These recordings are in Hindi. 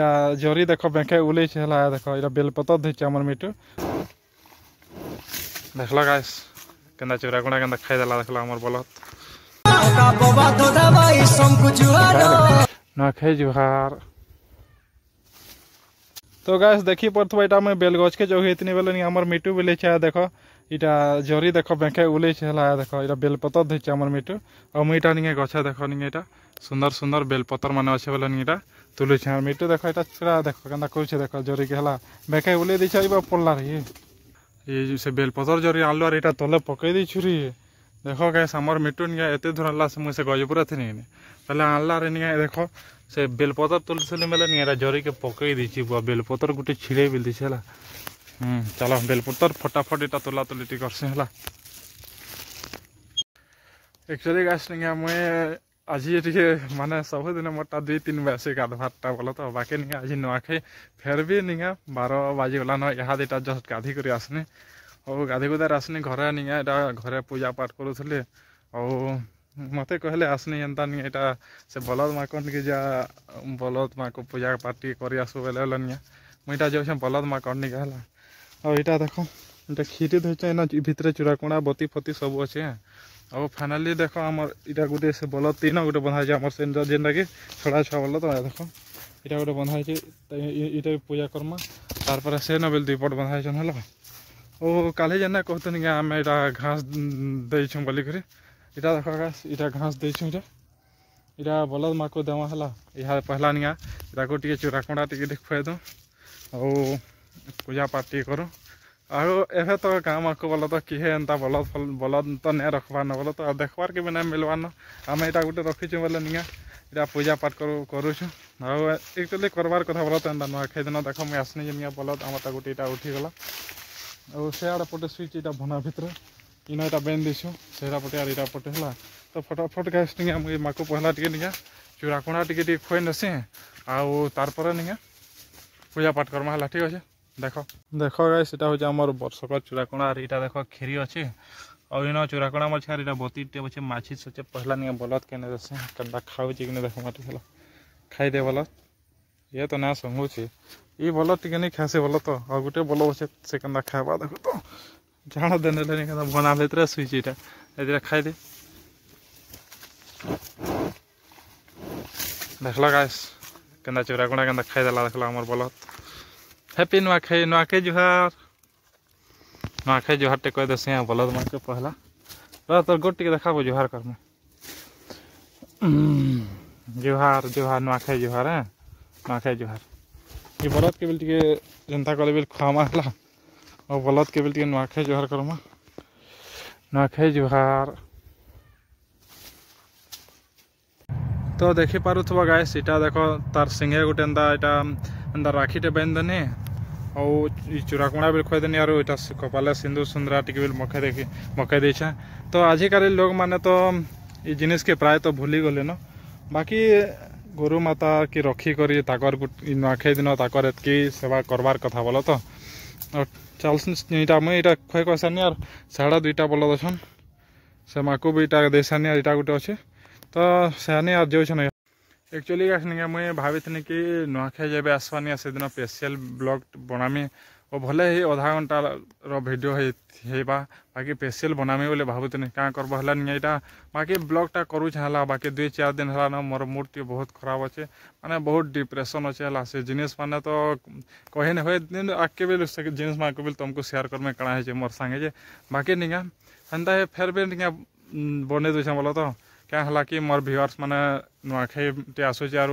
जरी देख बैंके उल देख ये बेलपत धोचर मीटू देख ल गाय के चोरा गुणा के खाईदेला देख लमर बलत तो गाय देखी पड़ो ये मुझे बेलगछ के जगह इतनी बेले आमर मीटू बिलई देख इटा जरी देख बैंके उल देख ये बेलपतर धोचे मीटू और मुझे गच देख नहीं सुंदर सुंदर बेलपतर मान अच्छे बोले तुले मेट देख एट देख क्या कर देख जरी के बेके उलिए दे पड़ला रे ये से बेलपतर जरी आनल रे तले पकई दे छुरी देख कैस आमर मेटून गया ये दूर आनला से मुझे गजपुरा थी पहले आनला देख से बेलपतर तुलसी मेले नहीं जरी के पकई दे बेलपतर गोटे छिड़े बिल दी है चल बेलपतर फटाफट इटा तोला तुले करसी है एक्चुअली गैस नहीं मुझे ଆଜି ଟିକେ ମାନେ ସବୁଦିନ ମୋରଟା ଦୁଇ ତିନି ବାଜେ ଗାଧବାରଟା ବୋଲ ତ ବାକି ନିକା ଆଜି ନୂଆଖାଇ ଫେର୍ ବି ନିକା ବାର ବାଜିଗଲାନ ଏହା ଦୁଇଟା ଜଷ୍ଟ ଗାଧି କରି ଆସିନି ଆଉ ଗାଧି ଗୁଧାରେ ଆସିନି ଘରେ ନିକା ଏଇଟା ଘରେ ପୂଜା ପାଠ କରୁଥିଲି ଆଉ ମୋତେ କହିଲେ ଆସିନି ଏନ୍ତା ନିକା ଏଇଟା ସେ ବଲଦ ମା'କୁ ଟିକେ ଯା ବଲଦ ମା'କୁ ପୂଜା ପାଠ ଟିକେ କରି ଆସୁ ବେଲେ ବେଲେ ନିକା ମୁଁ ଏଇଟା ଯାଉଛେ ବଲଦ ମା'କୁ ନିକା ହେଲା ଆଉ ଏଇଟା ଦେଖ ଏଇଟା କ୍ଷୀରି ଧୋଇଛେ ଏଇନା ଭିତରେ ଚୁରାକୁଣା ବତି ଫତି ସବୁ ଅଛେ ଆଉ ଫାଇନାଲି ଦେଖ ଆମର ଏଇଟା ଗୋଟେ ସେ ବଲ ତିନ ଗୋଟେ ବନ୍ଧା ହେଇଛି ଆମର ସେନ୍ଟା ଯେନ୍ଟାକି ଛଡ଼ା ଛଅ ବଲ ତ ଦେଖ ଏଇଟା ଗୋଟେ ବନ୍ଧା ହେଇଛି ଏଇଟା ବି ପୂଜା କର୍ମା ତାର୍ପରେ ସେ ନବେଲେ ଦୁଇ ପଟ ବନ୍ଧା ହେଇଛନ୍ ହେଲା ଓ କାଲି ଯେନ୍ତା କହୁଥିଲି କି ଆମେ ଏଇଟା ଘାସ ଦେଇଛୁଁ ବୋଲିକରି ଏଇଟା ଦେଖ ଏଇଟା ଘାସ ଦେଇଛୁଁ ଏଇଟା ଏଇଟା ବଲଦ ମାକୁ ଦେମା ହେଲା ଏହା ପହଲା ନିଆ ଏଇଟାକୁ ଟିକେ ଚୁରା କଣ୍ଡା ଟିକେ ଖୁଆଇ ଦେଉ ଆଉ ପୂଜାପାଠ ଟିକେ କରୁ আৰু এভে তই কাম আকৌ বল তো কিহে এন্তা বল বল তো নে ৰখবা নবল তো দেখবাৰ কিবে নাই মিলবা ন আমি এটা গোটে ৰখিছোঁ বোলে নিয়া এতিয়া পূজা পাঠ কৰোঁ কৰোছোঁ আৰু একচুৱেলি কৰবাৰ কথা বল তো এন্তা নোৱা সেইদিন দেখ মই আছিনি যেনিয়া বলত আমাৰ তাৰ গোটেই এটা উঠি গলা আৰু সেয়াৰে পটে চুইচ এটা ভনা ভিতৰত ইন এটা বেন দিছোঁ সেয়া পটে আৰু এটা পটে হেলা তো ফটাফট গাইছ নিয়া মই মাকো পহিলা টিকে নিয়া চুৰা কোণা টিকে টিকে খুৱাই নাছে আৰু তাৰপৰা নিয়া পূজা পাঠ কৰমা হেলা ঠিক আছে ଦେଖ ଦେଖ ଗାଈ ସେଟା ହେଉଛି ଆମର ବର୍ଷକ ଚୁରାକଣା ଆର୍ ଇଟା ଦେଖ କ୍ଷୀରି ଅଛି ଆଉ ଇନ ଚୁରାକଣା ମାଛ ଆର୍ ଇଟା ବତିଟେ ଅଛେ ମାଛି ସଚେ ପହଲା ନିକେ ବଲଦ କେନେ ଦେସି କେନ୍ତା ଖାଉଛେ କିନେ ଦେଖ ମାଟି ହେଲା ଖାଇଦେ ବଲଦ ଇଏ ତ ନା ସଙ୍ଗୁଛି ଇ ବଲଦ ଟିକେ ନେଇ ଖାଏସି ବଲ ତ ଆଉ ଗୋଟେ ବଲ ଅଛେ ସେ କେନ୍ତା ଖାଇବା ଦେଖ ତ ଜାଣ ଦେନେଲେ ନି କେନ୍ତା ବନା ଭିତରେ ଶୁଇଛି ଇଟା ଏଥିରେ ଖାଇଦେ দেখলা গাছ কেনা চোরা কোনা কেনা খাই দেলা দেখলা আমার বলত हैप्पी नुआखाई नुआखाई जोहार नुआखाई जोहार टे कह देसे बोल तुम्हें पहला रह तोर गोट टे देखा जोहार कर में जोहार जोहार नुआखाई जोहार है नुआखाई जोहार ये बलद के बिल टे जनता कले बिल खामा हला और बलद के बिल टे नुआखाई जोहार करमा नुआखाई जोहार तो देखी पार्थ गाय सीटा देखो तार सिंगे गोटे एंदा एटा एंदा राखीटे बांधने ଆଉ ଇ ଚୁରାକୁଣା ବି ଖୁଆଇ ଦେନି ଆରୁ ଇଟା କପାଲେ ସିନ୍ଦୁର ସୁନ୍ଦରା ଟିକେ ବି ମଖାଇ ଦେଖି ମଖାଇ ଦେଇଛେଁ ତ ଆଜିକାଲି ଲୋକମାନେ ତ ଇ ଜିନିଷ୍କେ ପ୍ରାୟତଃ ଗଲେନ ବାକି ଗୋରୁମାତା କି ରଖିକରି ତାକର ନୂଆଖାଇ ଦିନ ତାକର ଏତ୍କି ସେବା କରବାର୍ କଥା ବଲ ତ ଚାଲସନ୍ ଇଟା ମୁଇଁ ଏଇଟା ଖୁଆଇ କହିସାନି ଆର୍ ସାଢ଼େ ଦୁଇଟା ବଲଦ ଅଛନ୍ ସେମାକୁ ବି ଇଟା ଦେଇସାନି ଆର୍ ଇଟା ଗୁଟେ ଅଛେ ତ ସେହାନି ଆର୍ ଯାଉଛନ୍ একচুয়ালি আসনিকা মুই ভাবিনি কি নুয়াখাই যাবে আসবানি সেদিন স্পেশাল ব্লগ বনামি ও ভলে হি অধা ঘন্টার ভিডিও হইবা বাকি স্পেশাল বনামি বলে ভাবুনি কাঁ করব হল এটা বাকি ব্লগটা করুছ হল বাকি দুই চার দিন হল মোর মুড টিকে বহুত খারাপ আছে মানে বহুত ডিপ্রেসন আছে হল সে জিনিস মানে তো কহে নে হয়ে আগে বি জিনিস মাকে বি তোমাকে সেয়ার করবে কাণা হয়েছে মোর সাঙ্গে যে বাকি নিকা সেন্তা ফের বি নিকা বনে দিয়েছে বলো তো क्या कि मोर भिवर्स मैंने नुआखाईटे आसूचे आर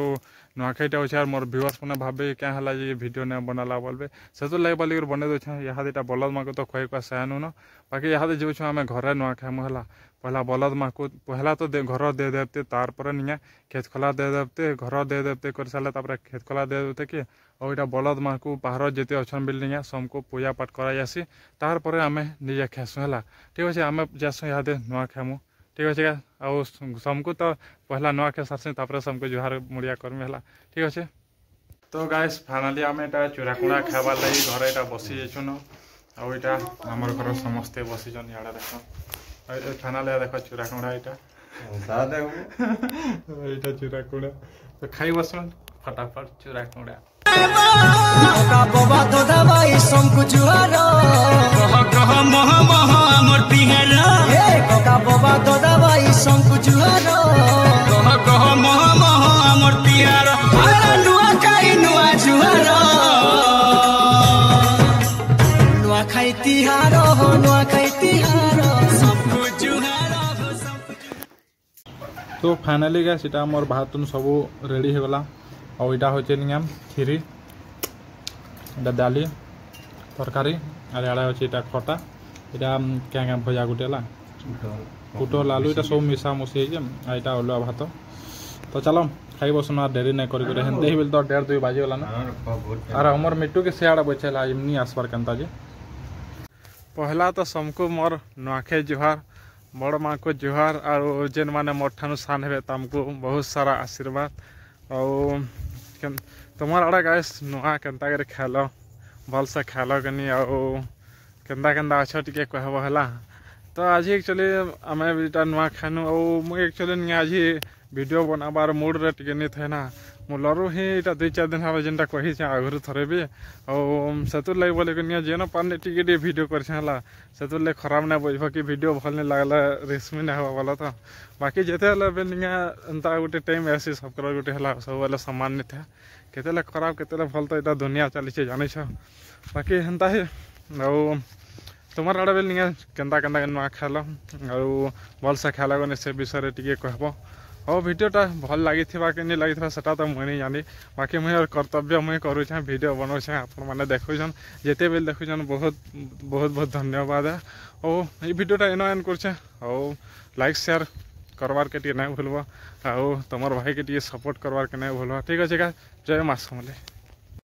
नुआखाईटे अच्छे आर मोर भिवर्स मैंने भावे क्या है ये भिडियो नहीं बनाला बोलबे से तो लगे बोलिक बने दूचे यहाँ दुटा बलद माँ को तो खुआ खुआ सहन न बाकी यहाँ जो छुँ आम घर नुआ खाएमु है पहला बलद माँ को पहला तो घर दे देवते तारपर निया खेत खोला दे देवते घर दे देवते कर सारे खेत खोला दे देते कि और यहाँ बलद माँ को बाहर जिते अच्छन बिल्डिंग निया सबको पूजा पाठ करासी तारपर आम निजे खेसुँ है ठीक अच्छे आम जासुँ यहाँ नुआ खाएमु ঠিক আছে ଆଜ୍ଞା ଆଉ ସମକୁ ତ ପହିଲା ନୂଆଖାଇ ସାର୍ସି ତାପରେ ସମକୁ ଜୁହାର ମୁଡ଼ିଆ କର୍ମି ହେଲା ଠିକ୍ ଅଛେ ତ ଗାଇସ୍ ଫାଇନାଲି ଆମେ ଏଇଟା ଚୁରାକୁଣା ଖାଇବାର୍ ଲାଗି ଘରେ ଏଇଟା ବସି ଯାଇଛୁନ ଆଉ ଏଇଟା ଆମର ଘର ସମସ୍ତେ ବସିଛନ୍ ଇଆଡ଼େ ଦେଖ ଫାଇନାଲି ଦେଖ ଚୁରାକୁଣା ଏଇଟା ଏଇଟା ଚୁରାକୁଣା ତ ଖାଇ ବସୁନ୍ ଫଟାଫଟ ଚୁରାକୁଣା ସମକୁ ଜୁହାର କହ କହ ମହ ମହ ଆମର फाइनाली गए सीटा मोर भात सब रेडी होगा आईटा होगा खीरी डाली तरकारी आर इे अच्छे खटा इटा क्या क्या भजा गुटे पुटल लालू इटा सब मिसा मशी है इटा भात तो चल खाइब बस ना डेरी ना कर डेढ़ दुई बाजी गलाना आर अमर मिट्टू के सियाड़े बचेला इमी आसपार के पहला तो सबको मोर नुआखे जुहार बड़ माँ को जुहार और जेन मैंने मोर ठान सान हे तमको बहुत सारा आशीर्वाद और तुम आड़ा गाय के खेल भलसे खेल कनी और के अच्छ टे कहब है तो आज एक्चुअली आम खानु और मुझे एक्चुअली आज भिडियो बनाबार मुड्रे नहीं थे ना ମୁଲରୁ ହିଁ ଏଇଟା ଦୁଇ ଚାରି ଦିନ ହେବ ଯେନ୍ଟା କହିଛେଁ ଆଗରୁ ଥରେ ବି ଆଉ ସେଥିର୍ ଲାଗି ବୋଲିକି ନିଆ ଯେନ ପାର୍ନେ ଟିକେ ଟିକେ ଭିଡ଼ିଓ କରିଛେଁ ହେଲା ସେଥିର୍ ଲାଗି ଖରାପ ନାଇଁ ବୁଝିବ କି ଭିଡ଼ିଓ ଭଲ ନାଇଁ ଲାଗ୍ଲା ରେସ୍ମି ନାଇଁ ହେବା ବୋଲ ତ ବାକି ଯେତେ ହେଲେ ଏବେ ନିଆ ଏନ୍ତା ଗୋଟେ ଟାଇମ୍ ଆସି ସବକର ଗୋଟେ ହେଲା ସବୁବେଲେ ସମାନ ନାଇଁ ଥାଏ କେତେବେଳେ ଖରାପ କେତେବେଳେ ଭଲ ତ ଏଇଟା ଦୁନିଆ ଚାଲିଛେ ଜାଣିଛ ବାକି ହେନ୍ତା ହିଁ ଆଉ তোমার আড়ে বেল নিয়ে কেন্দা কেন্দা নুয়া খেল আর ভালসে খেলা গনে সে বিষয়ে টিকি কহব ଆଉ ଭିଡ଼ିଓଟା ଭଲ୍ ଲାଗିଥିବା କି ନି ଲାଗିଥିବା ସେଟା ତ ମୁଇଁ ନି ଜାନି ବାକି ମୁଇଁ ଆର୍ କର୍ତ୍ତବ୍ୟ ମୁଇଁ କରୁଛେଁ ଭିଡ଼ିଓ ବନଉଛେଁ ଆପଣମାନେ ଦେଖୁଛନ୍ ଯେତେବେଲେ ଦେଖୁଛନ୍ ବହୁତ ବହୁତ ବହୁତ ଧନ୍ୟବାଦ ଆଉ ଏଇ ଭିଡ଼ିଓଟା ଏନ ଏନ୍ କରୁଛେଁ ଆଉ ଲାଇକ୍ ସେୟାର୍ करवार के टे ना भूलब आउ तुम भाई के टे सपोर्ट करवार के ना भूलब ठीक अच्छे का जय माँ समले